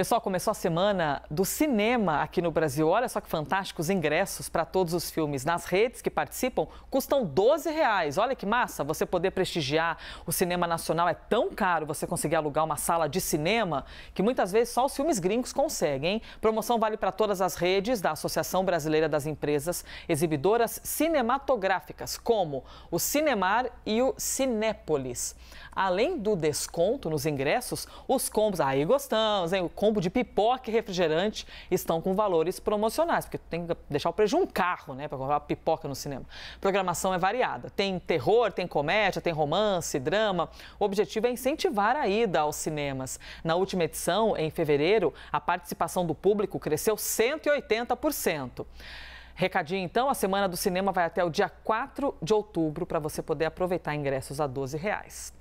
Pessoal, começou a semana do cinema aqui no Brasil. Olha só que fantástico, os ingressos para todos os filmes nas redes que participam custam 12 reais. Olha que massa, você poder prestigiar o cinema nacional é tão caro você conseguir alugar uma sala de cinema que muitas vezes só os filmes gringos conseguem. Hein? Promoção vale para todas as redes da Associação Brasileira das Empresas Exibidoras Cinematográficas, como o Cinemar e o Cinépolis. Além do desconto nos ingressos, os combos, aí gostamos, hein? O combo de pipoca e refrigerante estão com valores promocionais, porque tem que deixar o preço de um carro, né, para comprar pipoca no cinema. programação é variada. Tem terror, tem comédia, tem romance, drama. O objetivo é incentivar a ida aos cinemas. Na última edição, em fevereiro, a participação do público cresceu 180%. Recadinho, então, a Semana do Cinema vai até o dia 4 de outubro para você poder aproveitar ingressos a R$ 12 reais.